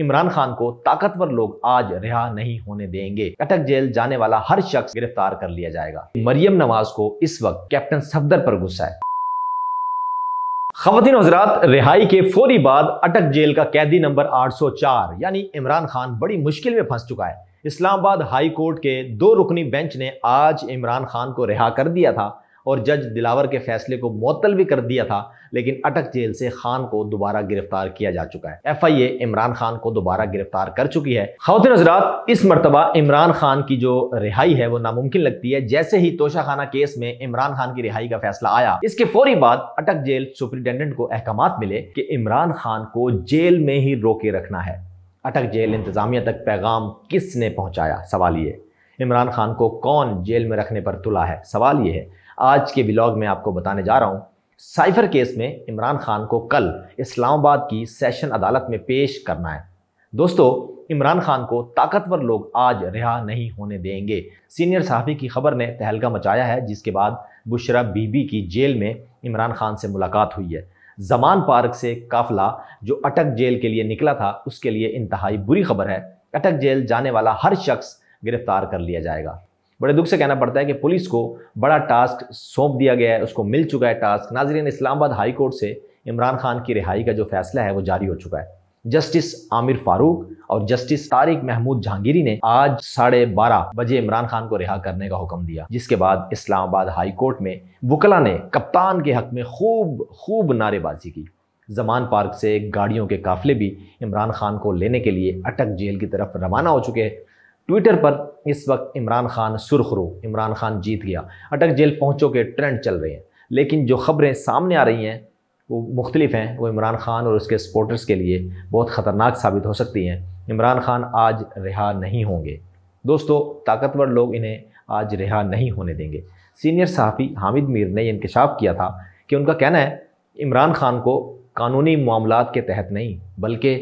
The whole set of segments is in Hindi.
इमरान खान को ताकतवर लोग आज रिहा नहीं होने देंगे कटक जेल जाने वाला हर शख्स गिरफ्तार कर लिया जाएगा मरियम नवाज को इस वक्त कैप्टन सफदर पर गुस्सा है खातिन हजरात रिहाई के फौरी बाद अटक जेल का कैदी नंबर 804 यानी इमरान खान बड़ी मुश्किल में फंस चुका है इस्लामाबाद हाई कोर्ट के दो रुकनी बेंच ने आज इमरान खान को रिहा कर दिया था और जज दिलावर के फैसले को मअतल भी कर दिया था लेकिन अटक जेल से खान को दोबारा गिरफ्तार किया जा चुका है F I A Imran Khan को दोबारा गिरफ्तार कर चुकी है खातिन हजरात इस मरतबा इमरान खान की जो रिहाई है वो नामुमकिन लगती है जैसे ही तोशा खाना केस में इमरान खान की रिहाई का फैसला आया इसके फौरी बाद अटक जेल सुप्रिंटेंडेंट को अहकाम मिले कि इमरान खान को जेल में ही रोके रखना है अटक जेल इंतजामिया तक पैगाम किसने पहुंचाया सवाल ये इमरान खान को कौन जेल में रखने पर तुला है सवाल ये है आज के ब्लॉग में आपको बताने जा रहा हूँ साइफर केस में इमरान खान को कल इस्लामाबाद की सेशन अदालत में पेश करना है दोस्तों इमरान खान को ताकतवर लोग आज रिहा नहीं होने देंगे सीनियर सहाफ़ी की खबर ने तहलका मचाया है जिसके बाद बुशरा बीबी की जेल में इमरान खान से मुलाकात हुई है जमान पार्क से काफिला जो अटक जेल के लिए निकला था उसके लिए इंतहाई बुरी खबर है अटक जेल जाने वाला हर शख्स गिरफ्तार कर लिया जाएगा बड़े दुख से कहना पड़ता है कि पुलिस को बड़ा टास्क सौंप दिया गया है उसको मिल चुका है टास्क नाजरीन इस्लामाबाद हाई कोर्ट से इमरान खान की रिहाई का जो फैसला है वो जारी हो चुका है जस्टिस आमिर फारूक और जस्टिस तारिक महमूद जहांगीरी ने आज साढ़े बारह बजे इमरान खान को रिहा करने का हुक्म दिया जिसके बाद इस्लामाबाद हाई कोर्ट में वकला ने कप्तान के हक में खूब खूब नारेबाजी की जमान पार्क से गाड़ियों के काफिले भी इमरान खान को लेने के लिए अटक जेल की तरफ रवाना हो चुके हैं ट्विटर पर इस वक्त इमरान खान सुरखरू इमरान खान जीत गया अटक जेल पहुँचों के ट्रेंड चल रहे हैं लेकिन जो खबरें सामने आ रही हैं वो मुख्तलिफ हैं वो इमरान खान और उसके सपोर्टर्स के लिए बहुत ख़तरनाक साबित हो सकती हैं इमरान खान आज रिहा नहीं होंगे दोस्तों ताकतवर लोग इन्हें आज रिहा नहीं होने देंगे सीनियर सहाफ़ी हामिद मीर ने यह इंकशाफ किया था कि उनका कहना है इमरान खान को कानूनी मामला के तहत नहीं बल्कि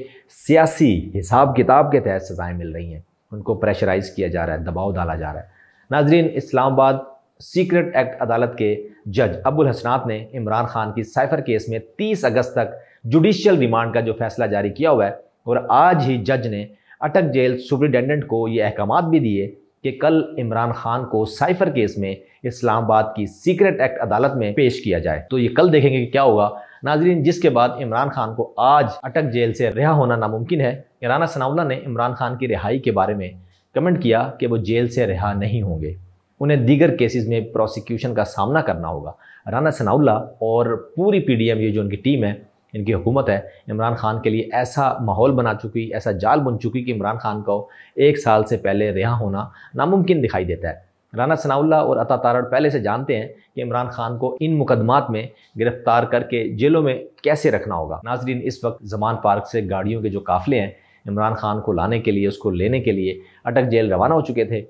सियासी हिसाब किताब के तहत सज़ाएँ मिल रही हैं उनको प्रेशराइज किया जा रहा है दबाव डाला जा रहा है नाजरीन इस्लामाबाद सीक्रेट एक्ट अदालत के जज अबुल हसनात ने इमरान खान की साइफर केस में 30 अगस्त तक जुडिशियल रिमांड का जो फैसला जारी किया हुआ है और आज ही जज ने अटक जेल सुप्रिटेंडेंट को ये अहकाम भी दिए कि कल इमरान खान को साइफर केस में इस्लामाबाद की सीक्रेट एक्ट अदालत में पेश किया जाए तो ये कल देखेंगे कि क्या होगा नाजरीन जिसके बाद इमरान खान को आज अटक जेल से रिहा होना नामुमकिन है राना सनाउल्ला ने इमरान खान की रिहाई के बारे में कमेंट किया कि वो जेल से रिहा नहीं होंगे उन्हें दीगर केसेस में प्रोसिक्यूशन का सामना करना होगा राना सनाउल्ला और पूरी पी डी एम ये जो उनकी टीम है इनकी हुकूमत है इमरान खान के लिए ऐसा माहौल बना चुकी ऐसा जाल बुन चुकी कि इमरान खान को एक साल से पहले रिहा होना नामुमकिन दिखाई देता है राना सनाउल्ला और अता तारड़ पहले से जानते हैं कि इमरान खान को इन मुकदमात में गिरफ्तार करके जेलों में कैसे रखना होगा नाजरीन इस वक्त जमान पार्क से गाड़ियों के जो काफ़िले हैं इमरान खान को लाने के लिए उसको लेने के लिए अटक जेल रवाना हो चुके थे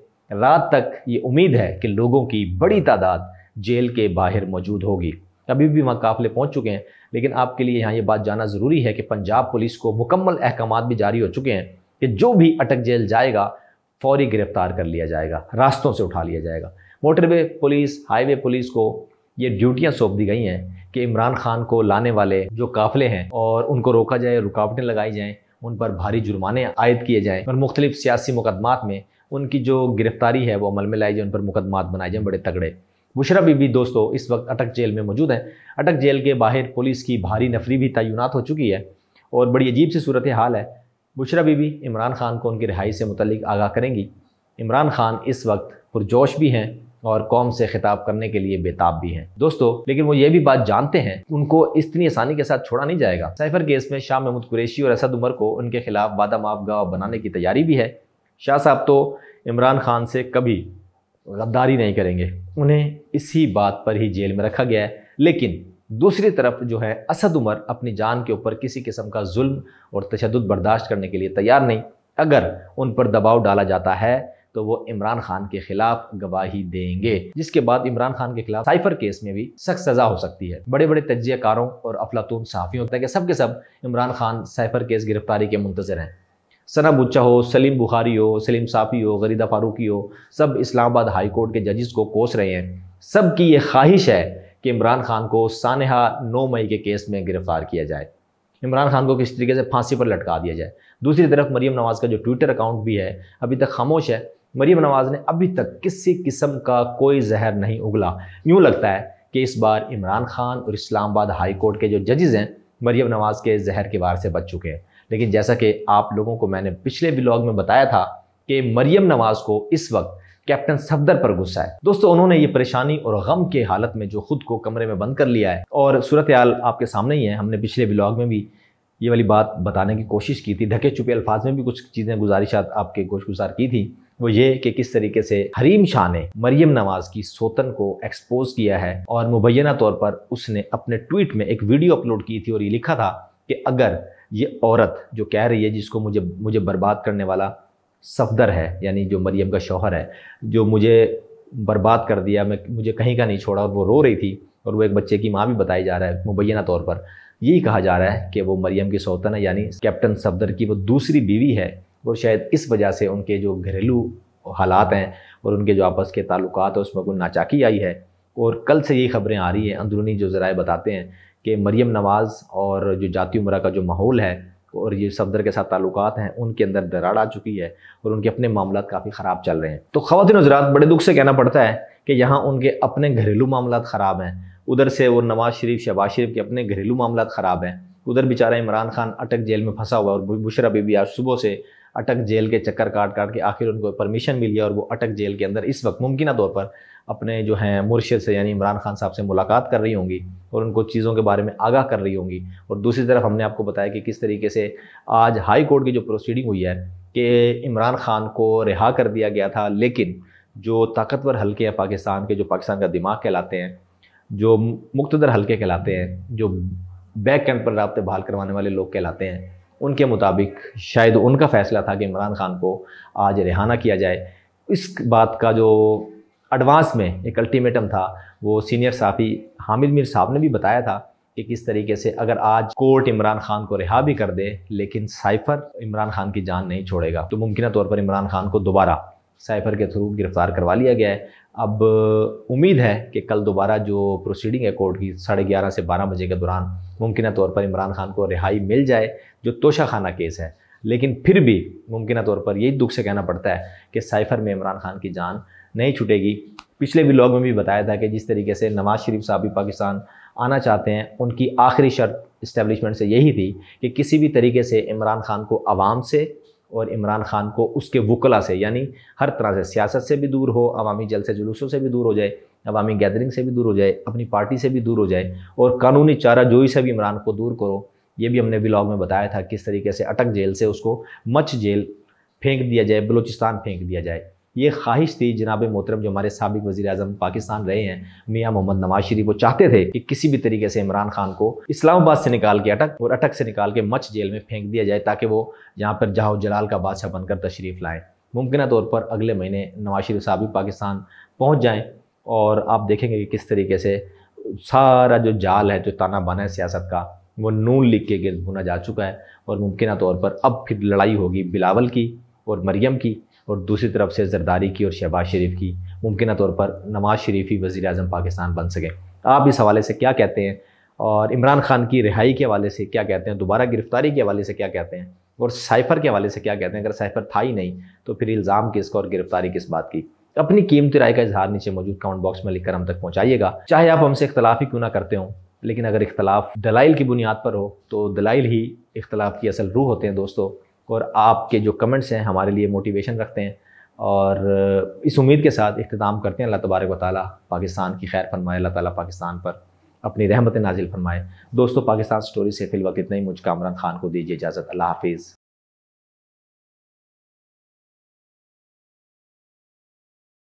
रात तक ये उम्मीद है कि लोगों की बड़ी तादाद जेल के बाहर मौजूद होगी अभी भी वहाँ काफ़िले पहुँच चुके हैं लेकिन आपके लिए यहाँ ये बात जानना ज़रूरी है कि पंजाब पुलिस को मुकम्मल अहकाम भी जारी हो चुके हैं कि जो भी अटक जेल जाएगा फौरी गिरफ्तार कर लिया जाएगा रास्तों से उठा लिया जाएगा मोटरवे पुलिस हाईवे पुलिस को ये ड्यूटियां सौंप दी गई हैं कि इमरान खान को लाने वाले जो काफले हैं और उनको रोका जाए रुकावटें लगाई जाएँ उन पर भारी जुर्माने आयद किए जाएँ और मुख्तलिफ सियासी मुकदमात में उनकी जो गिरफ्तारी है वो अमल में लाई जाए उन पर मुकदमात बनाए जाएँ बड़े तगड़े बुशरा बीबी दोस्तों इस वक्त अटक जेल में मौजूद हैं अटक जेल के बाहर पुलिस की भारी नफरी भी तैनात हो चुकी है और बड़ी अजीब सी सूरत हाल है बुशरा बीबी इमरान खान को उनकी रिहाई से मुतलिक आगाह करेंगी इमरान खान इस वक्त पुरजोश भी हैं और कौम से खिताब करने के लिए बेताब भी हैं दोस्तों लेकिन वो ये भी बात जानते हैं उनको इतनी आसानी के साथ छोड़ा नहीं जाएगा साइफर केस में शाह महमूद कुरेशी और असद उमर को उनके खिलाफ वादा माफ गवाह बनाने की तैयारी भी है शाह साहब तो इमरान खान से कभी गद्दारी नहीं करेंगे उन्हें इसी बात पर ही जेल में रखा गया है लेकिन दूसरी तरफ जो है असद उमर अपनी जान के ऊपर किसी किस्म का जुल्म और तशद बर्दाश्त करने के लिए तैयार नहीं अगर उन पर दबाव डाला जाता है तो वो इमरान खान के खिलाफ गवाही देंगे जिसके बाद इमरान खान के खिलाफ साइफर केस में भी सख्त सजा हो सकती है बड़े बड़े तजियाकारों और अफलातून साफियों तक सब के सब इमरान खान साइफर केस गिरफ्तारी के मुंतजर हैं सना बुच्चा हो सलीम बुखारी हो सलीम साफ़ी हो गरीदा फारूकी हो सब इस्लामाबाद हाई कोर्ट के जजिस को कोस रहे हैं सब की ये ख्वाहिश है कि इमरान खान को सानहा नौ मई के केस में गिरफ्तार किया जाए इमरान खान को किस तरीके से फांसी पर लटका दिया जाए दूसरी तरफ मरीम नवाज़ का जो ट्विटर अकाउंट भी है अभी तक खामोश है मरीम नवाज़ ने अभी तक किसी किस्म का कोई जहर नहीं उगला यूँ लगता है कि इस बार इमरान खान और इस्लामाबाद हाई कोर्ट के जो जजेज़ हैं मरीम नवाज़ के जहर के बार से बच चुके हैं लेकिन जैसा कि आप लोगों को मैंने पिछले ब्लॉग में बताया था कि मरीम नवाज़ को इस वक्त कैप्टन सफदर पर गुस्सा है दोस्तों उन्होंने ये परेशानी और गम के हालत में जो खुद को कमरे में बंद कर लिया है और सूरत हाल आपके सामने ही है हमने पिछले ब्लॉग में भी ये वाली बात बताने की कोशिश की थी ढके छुपे अल्फाज में भी कुछ चीज़ें गुजारिशात आपके गोश गुजार की थी वो ये कि किस तरीके से हरीम शाह ने मरियम नवाज की सोतन को एक्सपोज किया है और मुबैना तौर पर उसने अपने ट्वीट में एक वीडियो अपलोड की थी और ये लिखा था कि अगर ये औरत जो कह रही है जिसको मुझे मुझे बर्बाद करने वाला सफदर है यानी जो मरियम का शौहर है जो मुझे बर्बाद कर दिया मैं मुझे कहीं का नहीं छोड़ा और वो रो रही थी और वो एक बच्चे की माँ भी बताई जा रहा है मुबैना तौर पर यही कहा जा रहा है कि वो मरियम की सौतन है यानी कैप्टन सफदर की वो दूसरी बीवी है वो शायद इस वजह से उनके जो घरेलू हालात हैं और उनके जो आपस के ताल्लुक हैं उसमें कोई नाचाकी आई है और कल से यही खबरें आ रही हैं अंदरूनी जो ज़राए बताते हैं कि मरियम नवाज़ और जो जाती उम्र का जो माहौल है और ये सफदर के साथ ताल्लुकात हैं उनके अंदर दराड़ आ चुकी है और उनके अपने मामला काफ़ी ख़राब चल रहे हैं तो खातिन हजरात बड़े दुख से कहना पड़ता है कि यहाँ उनके अपने घरेलू मामला ख़राब हैं उधर से वो नवाज़ शरीफ शहबाज शरीफ के अपने घरेलू मामला ख़राब हैं उधर बेचारा इमरान खान अटक जेल में फंसा हुआ और बुशरा बीबी आज सुबह से अटक जेल के चक्कर काट काट के आखिर उनको परमिशन मिली और वो अटक जेल के अंदर इस वक्त मुमकिन तौर पर अपने जो हैं मुर्शद से यानी इमरान खान साहब से मुलाकात कर रही होंगी और उनको चीज़ों के बारे में आगाह कर रही होंगी और दूसरी तरफ हमने आपको बताया कि किस तरीके से आज हाई कोर्ट की जो प्रोसीडिंग हुई है कि इमरान खान को रिहा कर दिया गया था लेकिन जो ताकतवर हल्के हैं पाकिस्तान के जो पाकिस्तान का दिमाग कहलाते हैं जो मुख्तर हल्के कहलाते हैं जो बैक कैंप पर रबते बहाल करवाने वाले लोग कहलाते हैं उनके मुताबिक शायद उनका फैसला था कि इमरान खान को आज रिहाना किया जाए इस बात का जो एडवांस में एक अल्टीमेटम था वो सीनियर साफी हामिद मीर साहब ने भी बताया था कि किस तरीके से अगर आज कोर्ट इमरान खान को रिहा भी कर दे लेकिन साइफर इमरान खान की जान नहीं छोड़ेगा तो मुमकिन तौर पर इमरान खान को दोबारा साइफर के थ्रू गिरफ्तार करवा लिया गया है अब उम्मीद है कि कल दोबारा जो प्रोसीडिंग है कोर्ट की साढ़े ग्यारह से बारह बजे के दौरान मुमकिन तौर पर इमरान खान को रिहाई मिल जाए जो तोशा खाना केस है लेकिन फिर भी मुमकिन तौर पर यही दुख से कहना पड़ता है कि साइफर में इमरान खान की जान नहीं छूटेगी पिछले ब्लॉग में भी बताया था कि जिस तरीके से नवाज शरीफ साहब भी पाकिस्तान आना चाहते हैं उनकी आखिरी शर्त इस्टेब्लिशमेंट से यही थी कि किसी भी तरीके से इमरान खान को आवाम से और इमरान खान को उसके वकला से यानी हर तरह से सियासत से भी दूर हो अवामी जलसे जुलूसों से भी दूर हो जाए अवामी गैदरिंग से भी दूर हो जाए अपनी पार्टी से भी दूर हो जाए और कानूनी चारा जोई से भी इमरान को दूर करो ये भी हमने ब्लॉग में बताया था किस तरीके से अटक जेल से उसको मच जेल फेंक दिया जाए बलूचिस्तान फेंक दिया जाए ये ख्वाहिश थी जनाब मोहतरम जो हमारे सबक वजी अजम पाकिस्तान रहे हैं मियाँ मोहम्मद नवाज शरीफ वो चाहते थे कि किसी भी तरीके से इमरान खान को इस्लामाबाद से निकाल के अटक और अटक से निकाल के मच जेल में फेंक दिया जाए ताकि वो यहाँ पर जाओ जलाल का बादशाह बनकर तशरीफ़ लाएँ मुमकिन तौर पर अगले महीने नवाज शरीफ साहब भी पाकिस्तान पहुँच जाएँ और आप देखेंगे कि किस तरीके से सारा जो जाल है जो ताना बाना है सियासत का वो नून लिख के गिर बुना जा चुका है और मुमकिन तौर पर अब फिर लड़ाई होगी बिलावल की और मरियम की और दूसरी तरफ से जरदारी की और शहबाज शरीफ की मुमकिन तौर पर नवाज़ शरीफ ही वज़ी अजम पाकिस्तान बन सकें आप इस हवाले से क्या कहते हैं और इमरान खान की रिहाई के हवाले से क्या कहते हैं दोबारा गिरफ्तारी के हवाले से क्या कहते हैं और साइफर के हवाले से क्या कहते हैं अगर साइफर था ही नहीं तो फिर इल्ज़ाम किसका और गिरफ्तारी किस बात की अपनी कीमती राय का इजहार नीचे मौजूद कमेंट बॉक्स में लिखकर हम तक पहुँचाइएगा चाहे आप हमसे इख्तलाफ ही क्यों ना करते हों लेकिन अगर इख्तलाफ दलाइल की बुनियाद पर हो तो दलाइल ही इख्तलाफ की असल रूह होते हैं दोस्तों और आपके जो कमेंट्स हैं हमारे लिए मोटिवेशन रखते हैं और इस उम्मीद के साथ अख्ताम करते हैं अल्लाह तबारक वाली पाकिस्तान की खैर फरमाए अल्लाह ताली पाकिस्तान पर अपनी रहमत नाजिल फरमाए दोस्तों पाकिस्तान स्टोरी से कितना ही मुझ कामरान खान को दीजिए इजाज़त अल्लाह हाफिज़